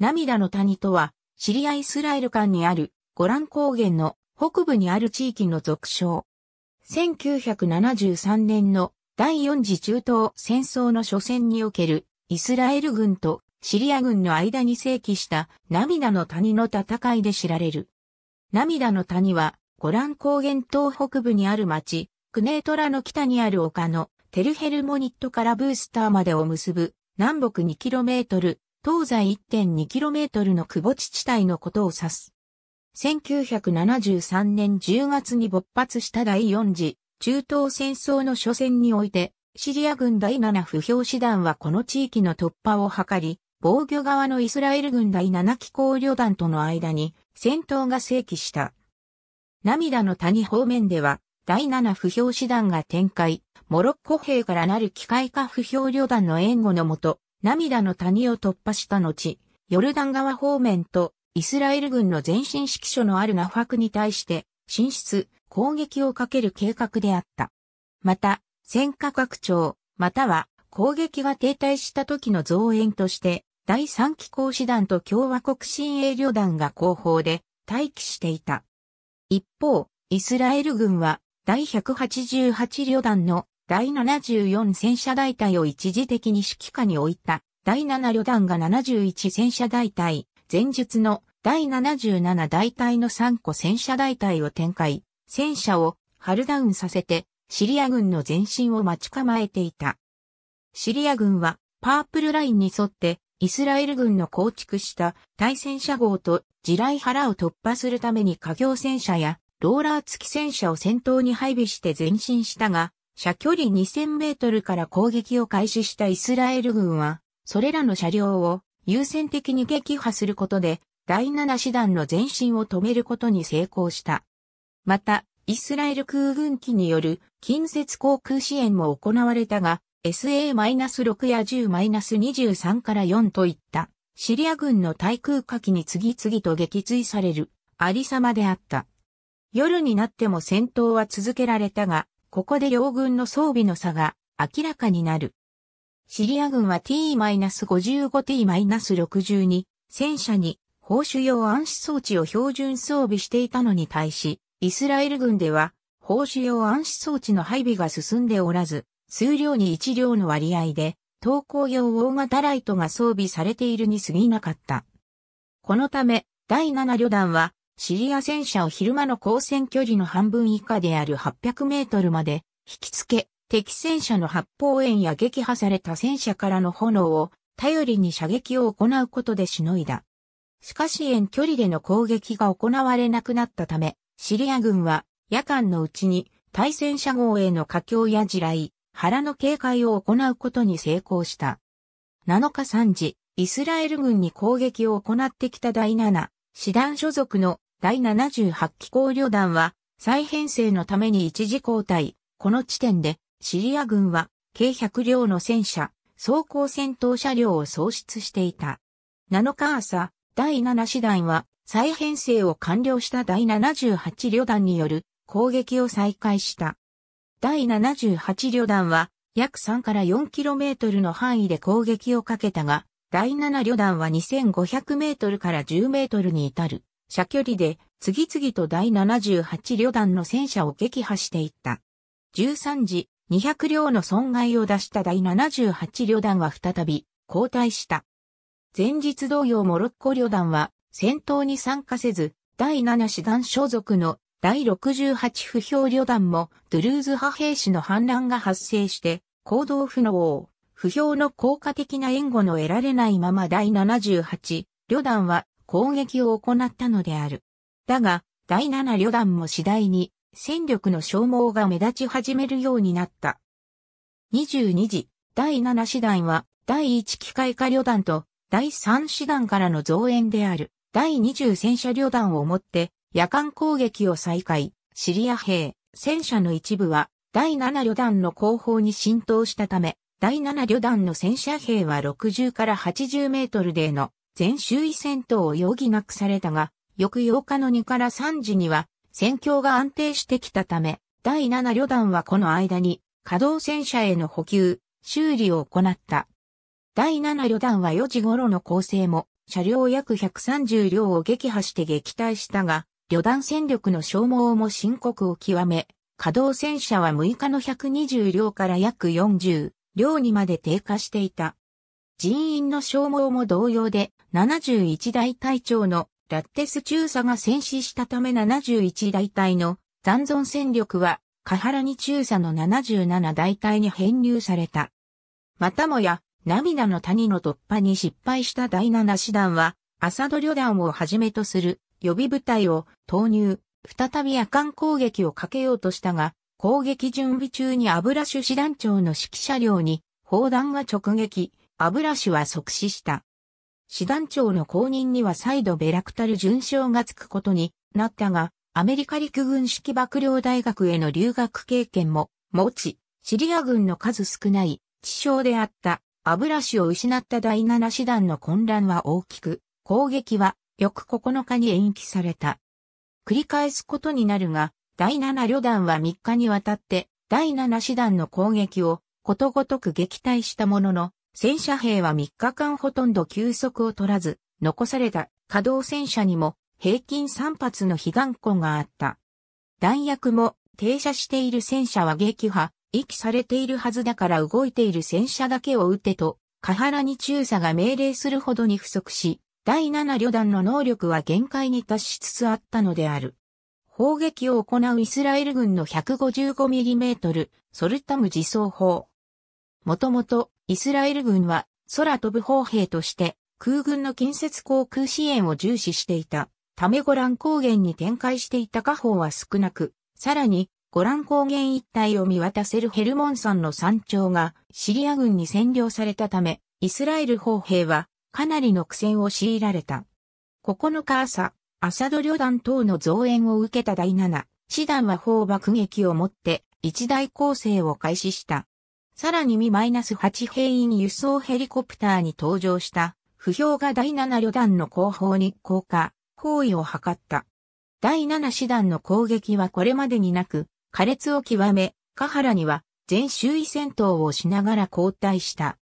涙の谷とは、シリア・イスラエル間にあるゴラン高原の北部にある地域の俗称。1973年の第四次中東戦争の初戦におけるイスラエル軍とシリア軍の間に正規した涙の谷の戦いで知られる。涙の谷はゴラン高原東北部にある町、クネートラの北にある丘のテルヘルモニットからブースターまでを結ぶ南北 2km 東西 1.2km の窪地地帯のことを指す。1973年10月に勃発した第4次中東戦争の初戦において、シリア軍第7不評師団はこの地域の突破を図り、防御側のイスラエル軍第7機構旅団との間に戦闘が正規した。涙の谷方面では、第7不評師団が展開、モロッコ兵からなる機械化不評旅団の援護のもと、涙の谷を突破した後、ヨルダン川方面とイスラエル軍の前進指揮所のあるナファクに対して、進出、攻撃をかける計画であった。また、戦火拡張、または攻撃が停滞した時の増援として、第3機構師団と共和国新英旅団が後方で待機していた。一方、イスラエル軍は第188旅団の第74戦車大隊を一時的に指揮下に置いた第7旅団が71戦車大隊、前述の第77大隊の3個戦車大隊を展開、戦車をハルダウンさせてシリア軍の前進を待ち構えていた。シリア軍はパープルラインに沿ってイスラエル軍の構築した対戦車号と地雷腹を突破するために架橋戦車やローラー付き戦車を先頭に配備して前進したが、射距離2000メートルから攻撃を開始したイスラエル軍は、それらの車両を優先的に撃破することで、第7師団の前進を止めることに成功した。また、イスラエル空軍機による近接航空支援も行われたが、SA-6 や10-23から4といったシリア軍の対空火器に次々と撃墜されるありさまであった。夜になっても戦闘は続けられたが、ここで両軍の装備の差が明らかになる。シリア軍は T-55T-62 戦車に報酬用暗視装置を標準装備していたのに対し、イスラエル軍では報酬用暗視装置の配備が進んでおらず、数量に1両の割合で、投降用大型ライトが装備されているに過ぎなかった。このため、第7旅団は、シリア戦車を昼間の交戦距離の半分以下である800メートルまで引きつけ、敵戦車の発砲炎や撃破された戦車からの炎を頼りに射撃を行うことでしのいだ。しかし遠距離での攻撃が行われなくなったため、シリア軍は夜間のうちに対戦車号への架境や地雷、腹の警戒を行うことに成功した。7日3時、イスラエル軍に攻撃を行ってきた第7、師団所属の第78機構旅団は再編成のために一時交代。この地点でシリア軍は計100両の戦車、装甲戦闘車両を喪失していた。7日朝、第7師団は再編成を完了した第78旅団による攻撃を再開した。第78旅団は約3から 4km の範囲で攻撃をかけたが、第7旅団は 2500m から 10m に至る射距離で次々と第78旅団の戦車を撃破していった。13時、200両の損害を出した第78旅団は再び後退した。前日同様モロッコ旅団は戦闘に参加せず、第7師団所属の第68不評旅団もドゥルーズ派兵士の反乱が発生して行動不能を不評の効果的な援護の得られないまま第78旅団は攻撃を行ったのである。だが、第7旅団も次第に戦力の消耗が目立ち始めるようになった。22時、第7師団は第1機械化旅団と第3師団からの増援である第20戦車旅団をもって夜間攻撃を再開。シリア兵、戦車の一部は第7旅団の後方に浸透したため、第7旅団の戦車兵は60から80メートルでの全周囲戦闘を余儀なくされたが、翌8日の2から3時には、戦況が安定してきたため、第7旅団はこの間に、稼働戦車への補給、修理を行った。第7旅団は4時頃の構成も、車両約130両を撃破して撃退したが、旅団戦力の消耗も深刻を極め、稼働戦車は6日の120両から約40両にまで低下していた。人員の消耗も同様で、71大隊長のラッテス中佐が戦死したため71大隊の残存戦力は、カハラニ中佐の77大隊に編入された。またもや、涙の谷の突破に失敗した第7師団は、アサド旅団をはじめとする予備部隊を投入、再び夜間攻撃をかけようとしたが、攻撃準備中にアブラシュ師団長の指揮車両に砲弾が直撃、アブラシュは即死した。師団長の後任には再度ベラクタル順将がつくことになったが、アメリカ陸軍式幕僚大学への留学経験も持ち、シリア軍の数少ない地将であったアブラシを失った第七師団の混乱は大きく、攻撃は翌9日に延期された。繰り返すことになるが、第七旅団は3日にわたって、第七師団の攻撃をことごとく撃退したものの、戦車兵は3日間ほとんど休息を取らず、残された稼働戦車にも平均3発の被弾庫があった。弾薬も停車している戦車は撃破、遺棄されているはずだから動いている戦車だけを撃てと、カハラに中佐が命令するほどに不足し、第7旅団の能力は限界に達しつつあったのである。砲撃を行うイスラエル軍の 155mm ソルタム自走砲、もともとイスラエル軍は空飛ぶ砲兵として空軍の近接航空支援を重視していた。ためゴラン高原に展開していた火砲は少なく、さらにゴラン高原一帯を見渡せるヘルモン山の山頂がシリア軍に占領されたため、イスラエル砲兵はかなりの苦戦を強いられた。9日朝、アサド旅団等の増援を受けた第7、師団は砲爆撃をもって一大攻勢を開始した。さらにミ -8 兵員輸送ヘリコプターに登場した、不評が第7旅団の後方に降下、包囲を図った。第7師団の攻撃はこれまでになく、苛烈を極め、カハラには全周囲戦闘をしながら交代した。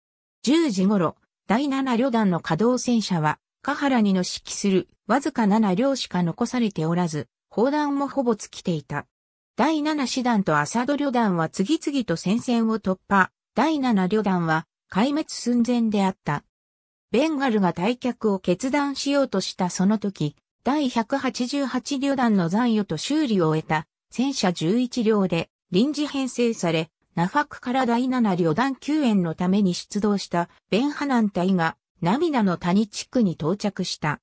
10時頃、第7旅団の稼働戦車は、カハラにの指揮するわずか7両しか残されておらず、砲弾もほぼ尽きていた。第7師団とサ戸旅団は次々と戦線を突破、第7旅団は壊滅寸前であった。ベンガルが退却を決断しようとしたその時、第188旅団の残余と修理を終えた戦車11両で臨時編成され、ナファクから第7旅団救援のために出動したベンハナン隊が涙の谷地区に到着した。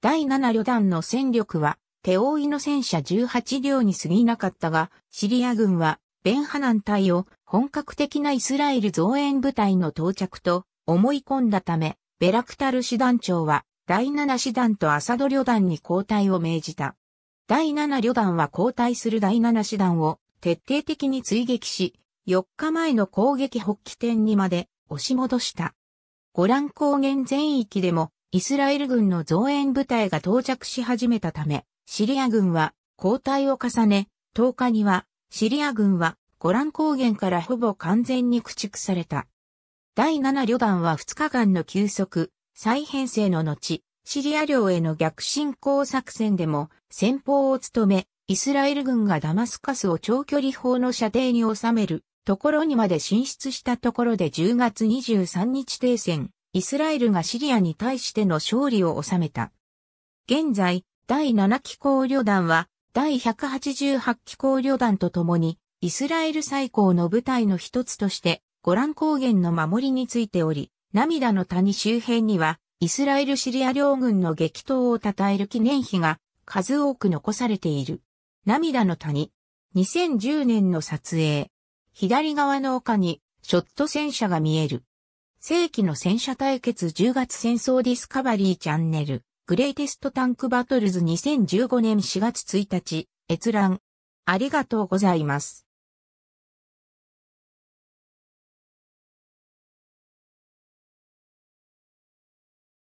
第7旅団の戦力は手負いの戦車18両に過ぎなかったが、シリア軍は、ベンハナン隊を本格的なイスラエル増援部隊の到着と思い込んだため、ベラクタル師団長は第7師団とアサド旅団に交代を命じた。第7旅団は交代する第7師団を徹底的に追撃し、4日前の攻撃発起点にまで押し戻した。ゴラン高原全域でもイスラエル軍の増援部隊が到着し始めたため、シリア軍は交代を重ね、10日にはシリア軍はゴラン高原からほぼ完全に駆逐された。第7旅団は2日間の休息、再編成の後、シリア領への逆進行作戦でも先方を務め、イスラエル軍がダマスカスを長距離砲の射程に収めるところにまで進出したところで10月23日停戦、イスラエルがシリアに対しての勝利を収めた。現在、第7機構旅団は、第188機構旅団と共に、イスラエル最高の部隊の一つとして、ゴラン高原の守りについており、涙の谷周辺には、イスラエル・シリア両軍の激闘を称える記念碑が数多く残されている。涙の谷。2010年の撮影。左側の丘にショット戦車が見える。世紀の戦車対決10月戦争ディスカバリーチャンネル。グレイテストタンクバトルズ2015年4月1日、閲覧。ありがとうございます。